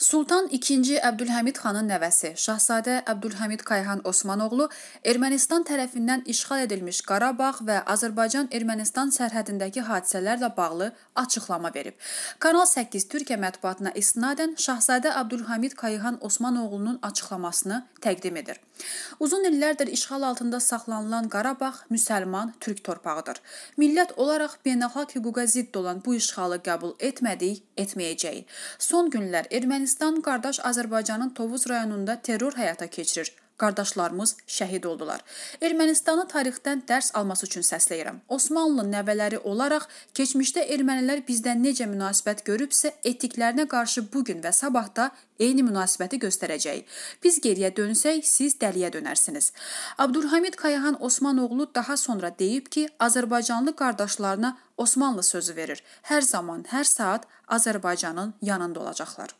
Sultan II Əbdülhəmid xanın nəvəsi Şahzadə Əbdülhəmid Kayhan Osmanoğlu Ermənistan tərəfindən işğal edilmiş Qarabağ və Azərbaycan-Ermənistan sərhədindəki hadisələrlə bağlı açıqlama verib. Kanal 8 Türkiyə mətbuatına istinadən Şahzadə Əbdülhəmid Kayhan Osmanoğlunun açıqlamasını təqdim edir. Uzun illərdir işğal altında saxlanılan Qarabağ müsəlman türk torpağıdır. Millət olaraq beynəlxalq hüquqa zidd olan bu işğalı qəbul etmədik, etməyəcəyik. Son günlər Ermənistan Ermənistan qardaş Azərbaycanın Tovuz rayonunda terror həyata keçirir. Qardaşlarımız şəhid oldular. Ermənistanı tarixdən dərs alması üçün səsləyirəm. Osmanlı nəvələri olaraq keçmişdə ermənilər bizdən necə münasibət görübsə, etiklərinə qarşı bu gün və sabah da eyni münasibəti göstərəcək. Biz geriyə dönsək, siz dəliyə dönərsiniz. Abdurhamid Kayahan Osmanoğlu daha sonra deyib ki, Azərbaycanlı qardaşlarına Osmanlı sözü verir. Hər zaman, hər saat Azərbaycanın yanında olacaqlar.